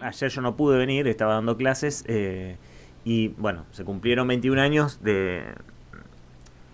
ayer yo no pude venir, estaba dando clases eh, y bueno, se cumplieron 21 años de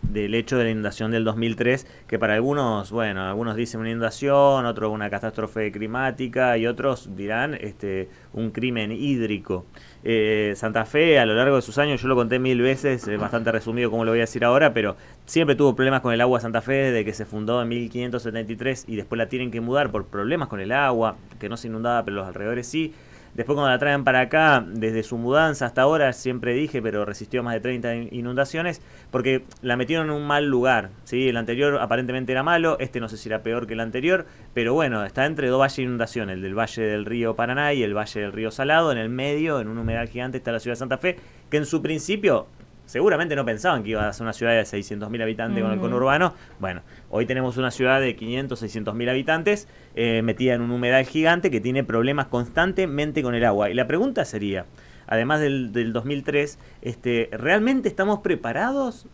del hecho de la inundación del 2003, que para algunos, bueno, algunos dicen una inundación, otros una catástrofe climática y otros dirán este, un crimen hídrico. Eh, Santa Fe a lo largo de sus años, yo lo conté mil veces, es bastante resumido como lo voy a decir ahora, pero siempre tuvo problemas con el agua Santa Fe desde que se fundó en 1573 y después la tienen que mudar por problemas con el agua, que no se inundaba, pero los alrededores sí. Después cuando la traen para acá, desde su mudanza hasta ahora, siempre dije, pero resistió más de 30 inundaciones, porque la metieron en un mal lugar. ¿sí? El anterior aparentemente era malo, este no sé si era peor que el anterior, pero bueno, está entre dos valles de inundación, el del valle del río Paraná y el valle del río Salado, en el medio, en un humedal gigante, está la ciudad de Santa Fe, que en su principio seguramente no pensaban que iba a ser una ciudad de 600.000 habitantes con el conurbano. Bueno, hoy tenemos una ciudad de 500, 600.000 habitantes eh, metida en un humedal gigante que tiene problemas constantemente con el agua. Y la pregunta sería, además del, 2003, este, ¿realmente estamos preparados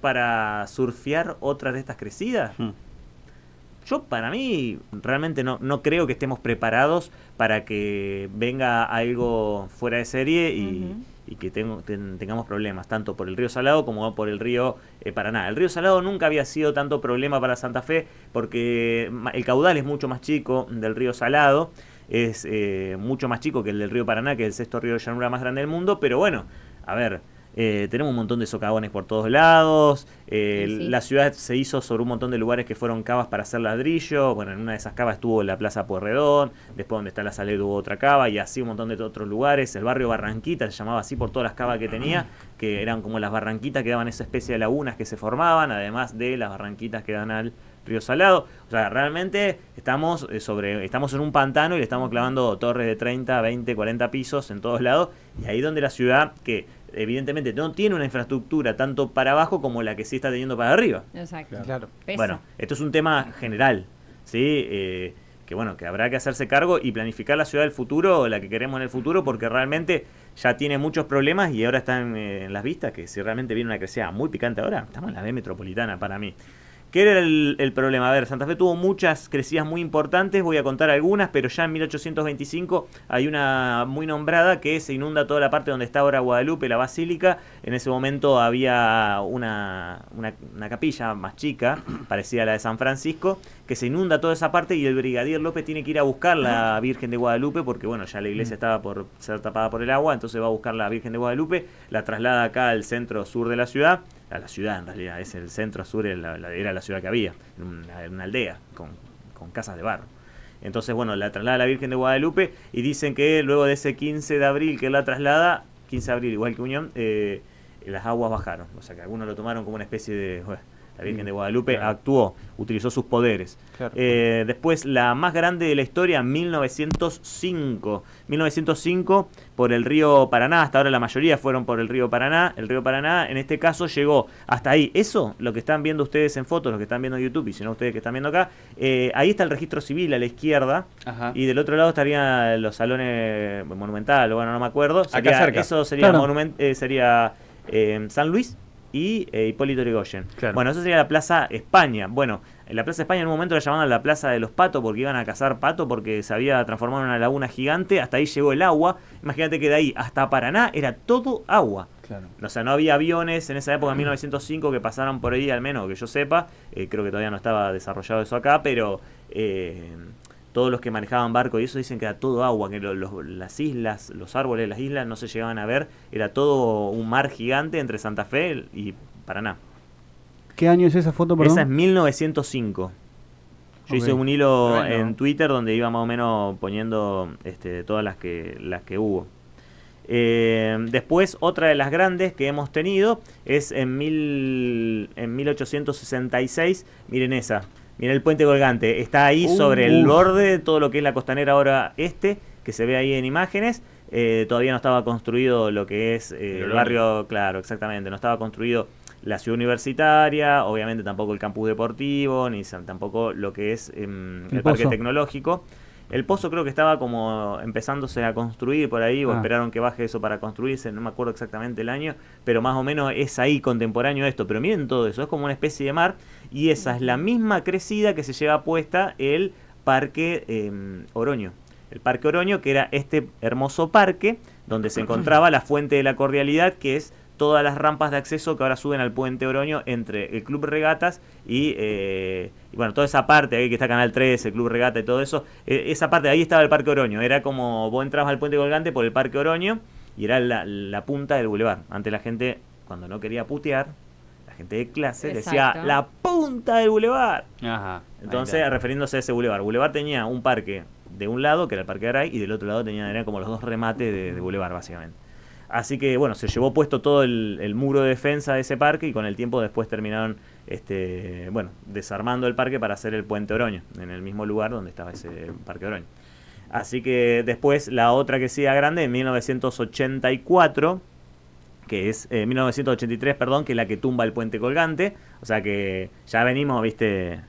para surfear otras de estas crecidas? Hmm. Yo para mí realmente no, no creo que estemos preparados para que venga algo fuera de serie y y que tengamos problemas, tanto por el río Salado como por el río eh, Paraná. El río Salado nunca había sido tanto problema para Santa Fe porque el caudal es mucho más chico del río Salado, es eh, mucho más chico que el del río Paraná, que es el sexto río de llanura más grande del mundo, pero bueno, a ver, eh, tenemos un montón de socavones por todos lados. Eh, la ciudad se hizo sobre un montón de lugares que fueron cavas para hacer ladrillo. Bueno, en una de esas cavas estuvo la Plaza Puerredón. Después, donde está la Salud, hubo otra cava. Y así un montón de otros lugares. El barrio Barranquita se llamaba así por todas las cavas que tenía, que eran como las barranquitas que daban esa especie de lagunas que se formaban, además de las barranquitas que dan al río salado. O sea, realmente estamos eh, sobre estamos en un pantano y le estamos clavando torres de 30, 20, 40 pisos en todos lados y ahí donde la ciudad que evidentemente no tiene una infraestructura tanto para abajo como la que sí está teniendo para arriba. Exacto. Claro. Bueno, esto es un tema general, ¿sí? Eh, que bueno, que habrá que hacerse cargo y planificar la ciudad del futuro, la que queremos en el futuro, porque realmente ya tiene muchos problemas y ahora están eh, en, las vistas, que si realmente viene una crecida muy picante ahora, estamos en la B metropolitana para mí. ¿Qué era el, problema? A ver, Santa Fe tuvo muchas crecidas muy importantes, voy a contar algunas, pero ya en 1825 hay una muy nombrada que se inunda toda la parte donde está ahora Guadalupe, la basílica. En ese momento había una, una capilla más chica, parecida a la de San Francisco, que se inunda toda esa parte y el brigadier López tiene que ir a buscar la Virgen de Guadalupe, porque bueno, ya la iglesia mm. estaba por ser tapada por el agua, entonces va a buscar la Virgen de Guadalupe, la traslada acá al centro sur de la ciudad a la ciudad en realidad, es el centro sur, era la ciudad que había, una, aldea con, con, casas de barro. Entonces, bueno, la traslada la Virgen de Guadalupe y dicen que luego de ese 15 de abril que la traslada, 15 de abril igual que Unión, eh, las aguas bajaron. O sea que algunos lo tomaron como una especie de la Virgen mm, de Guadalupe actuó, utilizó sus poderes. Eh, después, la más grande de la historia, 1905. 1905 por el río Paraná, hasta ahora la mayoría fueron por el río Paraná. El río Paraná en este caso llegó hasta ahí. Eso, lo que están viendo ustedes en fotos, lo que están viendo en YouTube, y si no ustedes que están viendo acá, eh, ahí está el registro civil a la izquierda. Y del otro lado estarían los salones eh, monumental, bueno, no me acuerdo. Eso sería, sería San Luis y eh, Hipólito Yrigoyen. Bueno, eso sería la Plaza España. Bueno, la Plaza España en un momento la llamaban la Plaza de los Patos porque iban a cazar pato porque se había transformado en una laguna gigante. Hasta ahí llegó el agua. Imagínate que de ahí hasta Paraná era todo agua. Claro. O sea, no había aviones en esa época, en 1905, que pasaron por ahí, al menos que yo sepa. Eh, creo que todavía no estaba desarrollado eso acá, pero eh, todos los que manejaban barco y eso dicen que era todo agua, que las islas, los árboles de las islas no se llegaban a ver, era todo un mar gigante entre Santa Fe y Paraná. ¿Qué año es esa foto, perdón? Esa es 1905. Yo hice un hilo en Twitter donde iba más o menos poniendo este, todas las que, las que hubo. Eh, después, otra de las grandes que hemos tenido es en, en 1866. Miren esa, Mira el puente colgante, está ahí sobre el borde borde, todo lo que es la costanera ahora este, que se ve ahí en imágenes. Eh, todavía no estaba construido lo que es eh, el barrio, claro, exactamente, no estaba construido la ciudad universitaria, obviamente tampoco el campus deportivo, ni tampoco lo que es em, el parque tecnológico. El pozo creo que estaba como empezándose a construir por ahí, o ah. esperaron que baje eso para construirse, no me acuerdo exactamente el año, pero más o menos es ahí contemporáneo esto. Pero miren todo eso, es como una especie de mar, y esa es la misma crecida que se lleva puesta el Parque em, Oroño. El Parque Oroño, que era este hermoso parque donde se encontraba la fuente de la cordialidad, que es todas las rampas de acceso que ahora suben al puente Oroño entre el Club Regatas y, eh, bueno, toda esa parte ahí que está Canal 3, el Club Regata y todo eso, eh, esa parte, ahí estaba el Parque Oroño, era como vos entrabas al puente colgante por el Parque Oroño y era la, punta del bulevar. Antes la gente, cuando no quería putear, la gente de clase decía la punta del bulevar. Entonces, refiriéndose a ese bulevar, bulevar tenía un parque de un lado, que era el Parque Aray, y del otro lado tenía, eran como los dos remates de, de bulevar, básicamente. Así que bueno, se llevó puesto todo el, muro de defensa de ese parque y con el tiempo después terminaron este, bueno, desarmando el parque para hacer el puente Oroño, en el mismo lugar donde estaba ese parque Oroño. Así que después la otra que sigue grande en 1984, que es 1983, eh, perdón, que es la que tumba el puente colgante. O sea que ya venimos, viste,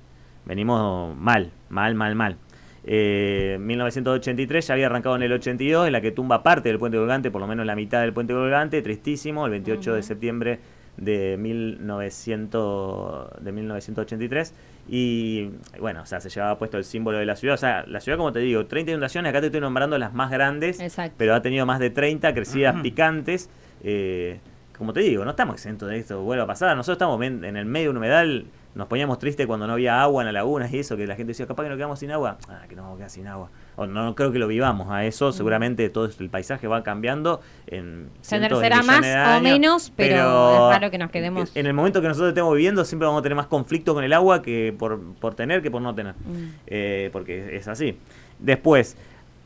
venimos mal, mal, mal, mal. 1983 eh, ya había arrancado en el 82, en la que tumba parte del puente colgante, por lo menos la mitad del puente colgante, tristísimo, el 28 de septiembre de, 1983. Y bueno, o sea, se llevaba puesto el símbolo de la ciudad. O sea, la ciudad, como te digo, 30 inundaciones, acá te estoy nombrando las más grandes, pero ha tenido más de 30 crecidas picantes. Eh, como te digo, no estamos exentos de esto, vuelvo a pasar. Nosotros estamos en el medio de un humedal nos poníamos tristes cuando no había agua en la laguna y eso, que la gente decía, capaz que nos quedamos sin agua. Ah, que nos vamos a quedar sin agua. O no, creo que lo vivamos a eso, seguramente todo el paisaje va cambiando en será más o menos, pero, es raro que nos quedemos. En el momento que nosotros estemos viviendo siempre vamos a tener más conflicto con el agua que por, tener que por no tener, mm. eh, porque es así. Después,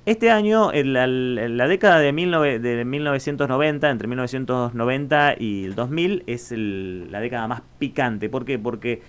este año, la, década de, 1990, entre 1990 y el 2000, es la década más picante. ¿Por qué? Porque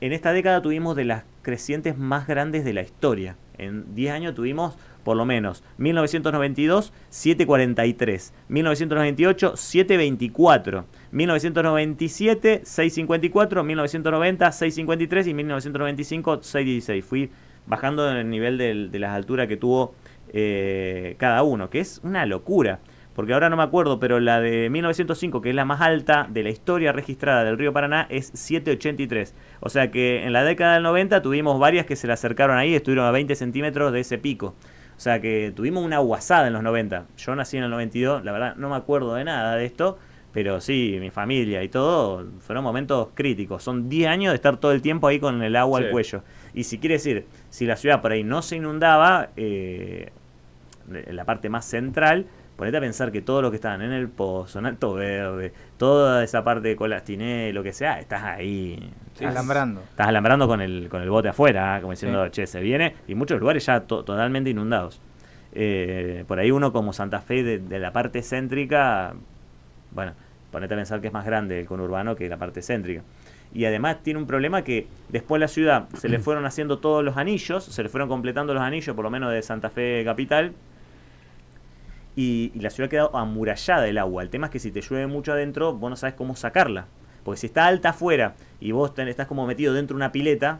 en esta década tuvimos de las crecientes más grandes de la historia. En 10 años tuvimos por lo menos 1992 743, 1998 724, 1997 654, 1990 653 y 1995 616. Fui bajando en el nivel de las alturas que tuvo eh, cada uno, que es una locura. Porque ahora no me acuerdo, pero la de 1905, que es la más alta de la historia registrada del río Paraná, es 7,83. O sea que en la década del 90 tuvimos varias que se le acercaron ahí, estuvieron a 20 centímetros de ese pico. O sea que tuvimos una guasada en los 90. Yo nací en el 92, la verdad no me acuerdo de nada de esto. Pero sí, mi familia y todo, fueron momentos críticos. Son 10 años de estar todo el tiempo ahí con el agua al cuello. Y si quiere decir, si la ciudad por ahí no se inundaba, eh, la parte más central, ponete a pensar que todos los que estaban en el pozo, en Alto Verde, toda esa parte de Colastiné, lo que sea, estás ahí. alambrando. Estás alambrando con el, con el bote afuera, ah, como diciendo, che, se viene. Y muchos lugares ya totalmente inundados. Eh, por ahí uno como Santa Fe de la parte céntrica bueno, ponete a pensar que es más grande el conurbano que la parte céntrica. Y además tiene un problema que después la ciudad se le fueron haciendo todos los anillos, se le fueron completando los anillos, por lo menos de Santa Fe Capital, y, la ciudad ha quedado amurallada del agua. El tema es que si te llueve mucho adentro, vos no sabes cómo sacarla. Porque si está alta afuera y vos estás como metido dentro de una pileta,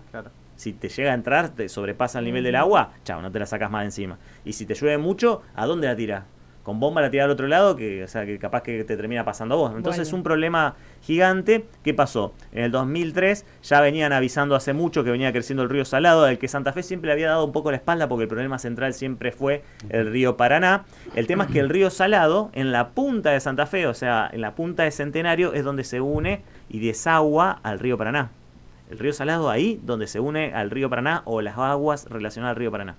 si te llega a entrar, te sobrepasa el nivel del mm. agua, chao, no te la sacas más encima. Y si te llueve mucho, ¿a dónde la tira? con bomba la tirar al otro lado, que, sea, que capaz que te termina pasando a vos. Entonces, un problema gigante. ¿Qué pasó? En el 2003 ya venían avisando hace mucho que venía creciendo el río Salado, al que Santa Fe siempre le había dado un poco la espalda porque el problema central siempre fue el río Paraná. El tema es que el río Salado, en la punta de Santa Fe, o sea, en la punta de Centenario, es donde se une y desagua al río Paraná. El río Salado ahí donde se une al río Paraná o las aguas relacionadas al río Paraná.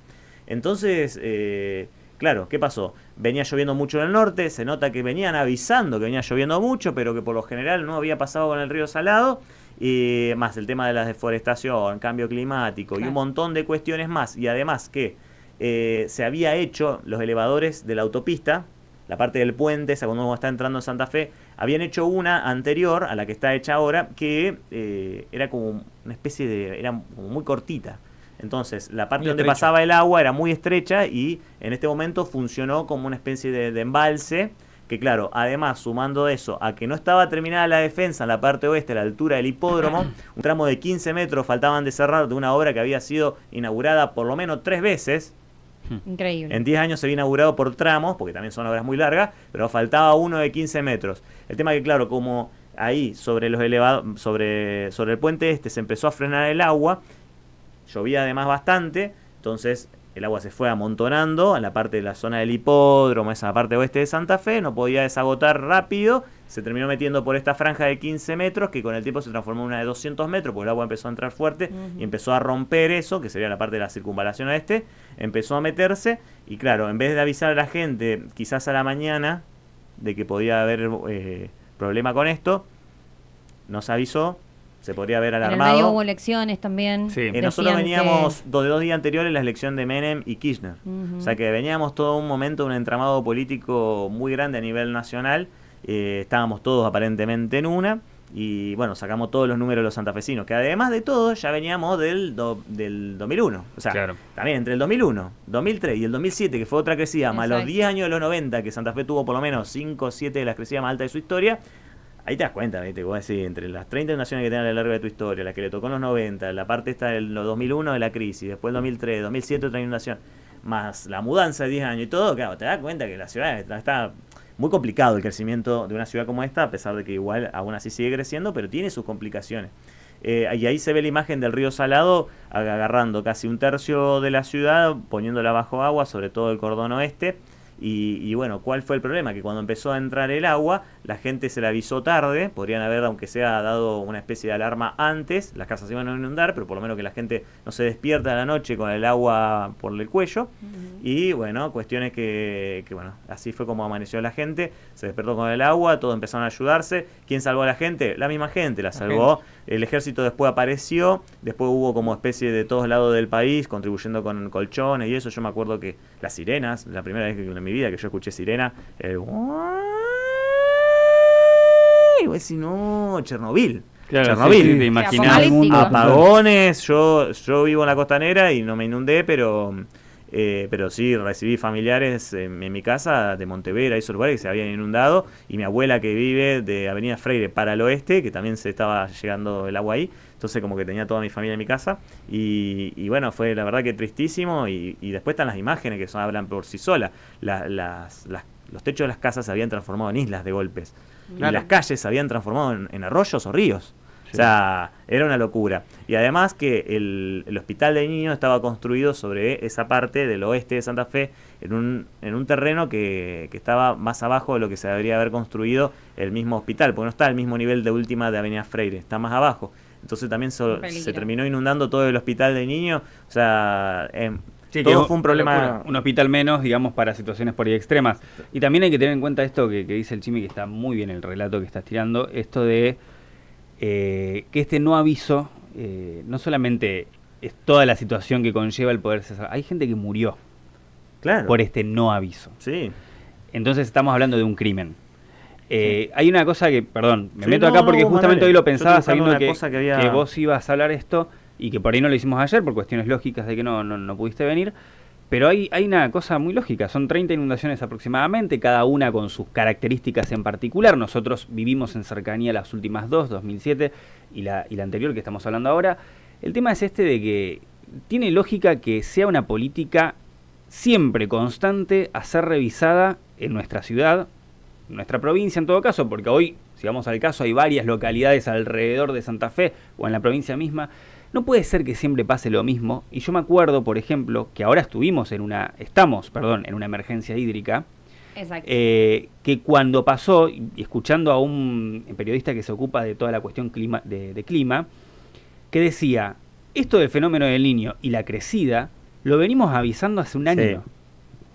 Entonces, eh, claro, ¿qué pasó? venía lloviendo mucho en el norte, se nota que venían avisando que venía lloviendo mucho, pero que por lo general no había pasado con el río Salado, y más el tema de la deforestación, cambio climático y un montón de cuestiones más, y además que eh, se había hecho los elevadores de la autopista, la parte del puente, según cuando uno está entrando en Santa Fe, habían hecho una anterior a la que está hecha ahora, que eh, era como una especie de, era muy cortita entonces, la parte donde pasaba el agua era muy estrecha y en este momento funcionó como una especie de, embalse. Que claro, además, sumando eso a que no estaba terminada la defensa en la parte oeste, la altura del hipódromo, un tramo de 15 metros faltaban de cerrar de una obra que había sido inaugurada por lo menos tres veces. Increíble. En 10 años se había inaugurado por tramos, porque también son obras muy largas, pero faltaba uno de 15 metros. El tema que, claro, como ahí sobre los elevados, sobre, sobre el puente este se empezó a frenar el agua, Llovía además bastante, entonces el agua se fue amontonando en la parte de la zona del hipódromo, esa parte oeste de Santa Fe, no podía desagotar rápido, se terminó metiendo por esta franja de 15 metros que con el tiempo se transformó en una de 200 metros, porque el agua empezó a entrar fuerte y empezó a romper eso, que sería la parte de la circunvalación oeste, empezó a meterse y claro, en vez de avisar a la gente quizás a la mañana de que podía haber eh, problema con esto, nos avisó se podría haber alarmado. En el hubo elecciones también. Sí. Eh, nosotros veníamos, dos, dos días anteriores, la elección de Menem y Kirchner. O sea que veníamos todo un momento, un entramado político muy grande a nivel nacional. Eh, estábamos todos aparentemente en una. Y bueno, sacamos todos los números de los santafesinos, que además de todo ya veníamos del, del 2001. O sea, también entre el 2001, 2003 y el 2007, que fue otra crecida, más los 10 años de los 90, que Santa Fe tuvo por lo menos 5 o 7 de las crecidas más altas de su historia, Ahí te das cuenta, ¿viste? a decir, entre las 30 naciones que tenés a lo largo de tu historia, la que le tocó en los 90, la parte esta del 2001 de la crisis, después 2003, 2007 otra inundación, más la mudanza de 10 años y todo, claro, te das cuenta que la ciudad está, muy complicado el crecimiento de una ciudad como esta, a pesar de que igual aún así sigue creciendo, pero tiene sus complicaciones. Eh, y ahí se ve la imagen del río Salado agarrando casi un tercio de la ciudad, poniéndola bajo agua, sobre todo el cordón oeste. Y, bueno, ¿cuál fue el problema? Que cuando empezó a entrar el agua, la gente se la avisó tarde, podrían haber, aunque sea, dado una especie de alarma antes, las casas iban a inundar, pero por lo menos que la gente no se despierta a la noche con el agua por el cuello. Y bueno, cuestiones que, que, bueno, así fue como amaneció la gente, se despertó con el agua, todos empezaron a ayudarse. ¿Quién salvó a la gente? La misma gente la salvó. El ejército después apareció, después hubo como especie de todos lados del país, contribuyendo con colchones y eso. Yo me acuerdo que las sirenas, la primera vez que me vida que yo escuché sirena. El... Y pues no, Chernobyl. Chernobyl. imagina Apagones, yo, yo vivo en la costanera y no me inundé, pero... Eh, pero sí recibí familiares en, mi casa de Montevera, esos lugares que se habían inundado, y mi abuela que vive de Avenida Freire para el oeste, que también se estaba llegando el agua ahí, entonces como que tenía toda mi familia en mi casa y, bueno, fue la verdad que tristísimo y, después están las imágenes que son, hablan por sí solas. los techos de las casas se habían transformado en islas de golpes y las calles se habían transformado en, arroyos o ríos. O sea, era una locura. Y además que el, hospital de niños estaba construido sobre esa parte del oeste de Santa Fe, en un, en un terreno que, que, estaba más abajo de lo que se debería haber construido el mismo hospital, porque no está al mismo nivel de última de Avenida Freire, está más abajo. Entonces también se terminó inundando todo el hospital de niños. O sea, eh, todo fue un problema. Un hospital menos, digamos, para situaciones por ahí extremas. Y también hay que tener en cuenta esto que, dice el Chimi, que está muy bien el relato que estás tirando, esto de eh, que este no aviso eh, no solamente es toda la situación que conlleva el poder cesar, hay gente que murió claro. por este no aviso. Sí. Entonces estamos hablando de un crimen. Eh, hay una cosa que, perdón, me meto acá porque justamente hoy lo pensaba sabiendo que, que, vos ibas a hablar esto y que por ahí no lo hicimos ayer por cuestiones lógicas de que no, pudiste venir. Pero hay, hay una cosa muy lógica, son 30 inundaciones aproximadamente, cada una con sus características en particular. Nosotros vivimos en cercanía las últimas dos, 2007 y la, y la anterior que estamos hablando ahora. El tema es este de que tiene lógica que sea una política siempre constante a ser revisada en nuestra ciudad, nuestra provincia en todo caso, porque hoy, si vamos al caso, hay varias localidades alrededor de Santa Fe o en la provincia misma, no puede ser que siempre pase lo mismo. Y yo me acuerdo, por ejemplo, que ahora estuvimos en una, estamos, perdón, en una emergencia hídrica. Eh, que cuando pasó, escuchando a un periodista que se ocupa de toda la cuestión clima, de, de clima, que decía, esto del fenómeno del niño y la crecida, lo venimos avisando hace un año.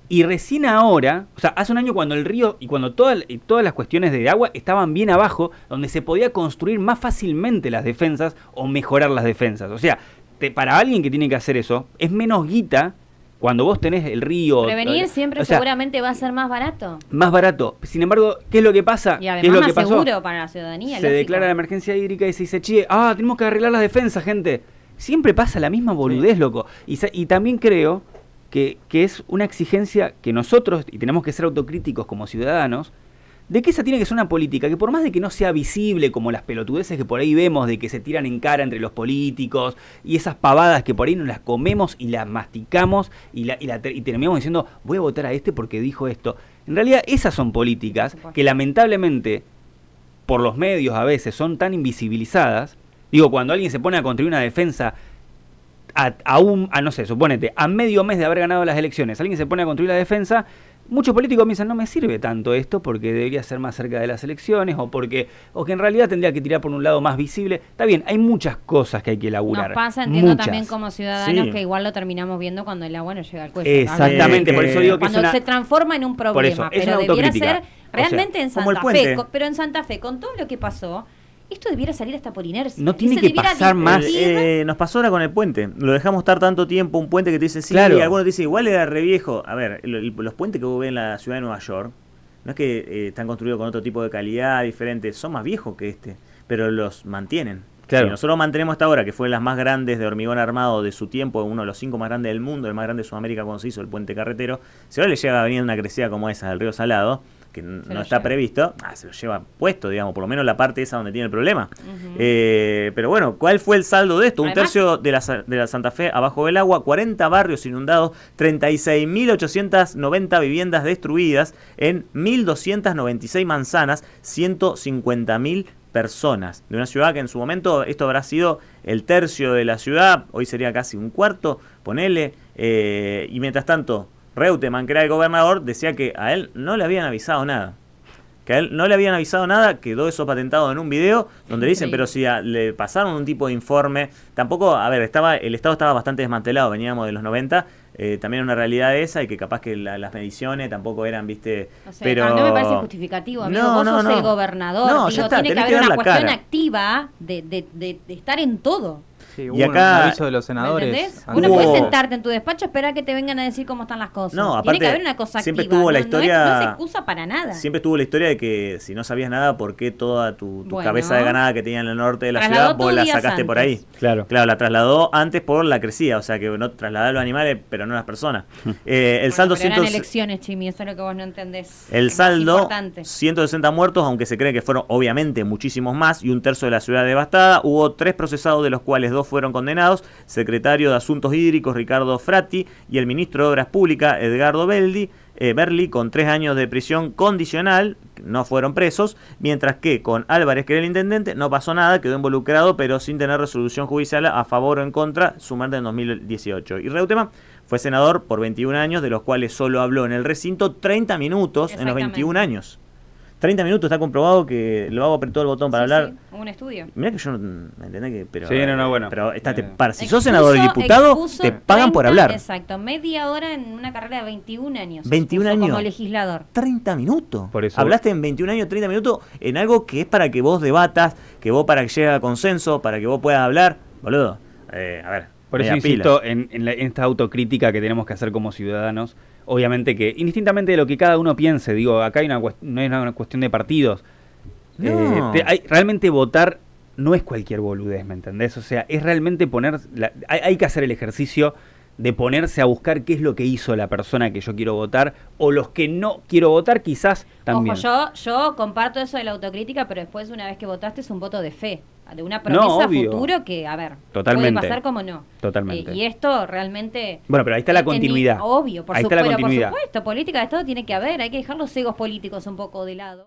Y recién ahora, o sea, hace un año cuando el río y cuando toda, y todas las cuestiones de agua estaban bien abajo, donde se podía construir más fácilmente las defensas o mejorar las defensas. O sea, te, para alguien que tiene que hacer eso, es menos guita cuando vos tenés el río. Prevenir siempre seguramente va a ser más barato. Más barato. Sin embargo, ¿qué es lo que pasa? Y además es lo más seguro para la ciudadanía. Se declara la emergencia hídrica y se dice, chie, ah, tenemos que arreglar las defensas, gente. Siempre pasa la misma boludez, loco. y también creo que, es una exigencia que nosotros, y tenemos que ser autocríticos como ciudadanos, de que esa tiene que ser una política que por más de que no sea visible como las pelotudeces que por ahí vemos de que se tiran en cara entre los políticos y esas pavadas que por ahí nos las comemos y las masticamos y, la, y, y terminamos diciendo voy a votar a este porque dijo esto. En realidad esas son políticas que lamentablemente por los medios a veces son tan invisibilizadas. Digo, cuando alguien se pone a construir una defensa a, a, a no sé, suponete, a medio mes de haber ganado las elecciones, alguien se pone a construir la defensa, muchos políticos me dicen, no me sirve tanto esto porque debería ser más cerca de las elecciones o porque o que en realidad tendría que tirar por un lado más visible. Está bien, hay muchas cosas que hay que elaborar. Nos pasa, entiendo también como ciudadanos que igual lo terminamos viendo cuando el agua no llega al cuello. Exactamente, por eso digo que Cuando se transforma en un problema, pero debiera ser realmente en Santa Fe, pero en Santa Fe con todo lo que pasó esto debiera salir hasta por inercia. No tiene que pasar más. Eh, nos pasó ahora con el puente. Lo dejamos estar tanto tiempo, un puente que te dice sí, y algunos te dicen igual era re viejo. A ver, los puentes que vos ves en la ciudad de Nueva York, no es que eh, están construidos con otro tipo de calidad diferente, son más viejos que este, pero los mantienen. Claro. Si nosotros mantenemos hasta ahora, que fue las más grandes de hormigón armado de su tiempo, uno de los cinco más grandes del mundo, el más grande de Sudamérica cuando se hizo el puente carretero, si ahora le llega a venir una crecida como esa del río Salado, que no está previsto, ah, se lo lleva puesto, digamos, por lo menos la parte esa donde tiene el problema. Eh, pero bueno, ¿cuál fue el saldo de esto? Un tercio de la, Santa Fe abajo del agua, 40 barrios inundados, 36.890 viviendas destruidas en 1.296 manzanas, 150.000 personas de una ciudad que en su momento esto habrá sido el tercio de la ciudad, hoy sería casi un cuarto, ponele, eh, y mientras tanto Reutemann, que era el gobernador, decía que a él no le habían avisado nada. Que a él no le habían avisado nada, quedó eso patentado en un video donde dicen, pero si le pasaron un tipo de informe, tampoco, a ver, estaba el Estado estaba bastante desmantelado, veníamos de los 90, eh, también una realidad esa y que capaz que las mediciones tampoco eran, viste, pero... No, no, me parece justificativo, amigo, vos sos el gobernador, no, tiene que haber una cuestión activa de estar en todo y acá, aviso de los senadores. Uno puede sentarte en tu despacho, esperar que te vengan a decir cómo están las cosas. No, aparte, Tiene que haber una cosa siempre activa, ¿no? la historia, no, es, excusa para nada. Siempre tuvo la historia de que si no sabías nada, ¿por qué toda tu, cabeza de ganada que tenía en el norte de la ciudad vos la sacaste por ahí? Claro. Claro, la trasladó antes por la crecida, o sea que no trasladar los animales, pero no las personas. Eh, el saldo eran elecciones, Chimi, eso es lo que vos no entendés. El saldo 160 muertos, aunque se cree que fueron obviamente muchísimos más y un tercio de la ciudad devastada, hubo tres procesados de los cuales dos fueron condenados, secretario de Asuntos Hídricos Ricardo Frati y el ministro de Obras Públicas Edgardo Beldi, eh, Berli con tres años de prisión condicional, no fueron presos, mientras que con Álvarez, que era el intendente, no pasó nada, quedó involucrado, pero sin tener resolución judicial a favor o en contra, muerte en 2018. Y Reutema fue senador por 21 años, de los cuales solo habló en el recinto 30 minutos en los 21 años. 30 minutos está comprobado que lo hago apretó el botón para hablar. un estudio. Mira que yo no me que. sí, no, no, bueno. Pero eh. si sos senador y diputado, te pagan por hablar. Exacto, media hora en una carrera de 21 años. 21 años. Como legislador. 30 minutos. Por eso. Hablaste en 21 años, 30 minutos en algo que es para que vos debatas, que vos para que llegue a consenso, para que vos puedas hablar. Boludo, eh, a ver, por eso insisto en, esta autocrítica que tenemos que hacer como ciudadanos. Obviamente que, indistintamente de lo que cada uno piense, digo, acá hay no es una cuestión de partidos. Eh, realmente votar no es cualquier boludez, ¿me entendés? O sea, es realmente poner. hay, que hacer el ejercicio de ponerse a buscar qué es lo que hizo la persona que yo quiero votar o los que no quiero votar, quizás también. Ojo, yo, yo comparto eso de la autocrítica, pero después, una vez que votaste, es un voto de fe de una promesa futuro que, a ver, Totalmente. puede pasar como no. Totalmente. y esto realmente... Bueno, pero ahí está la continuidad. obvio, por, ahí por supuesto, política de Estado tiene que haber, hay que dejar los egos políticos un poco de lado.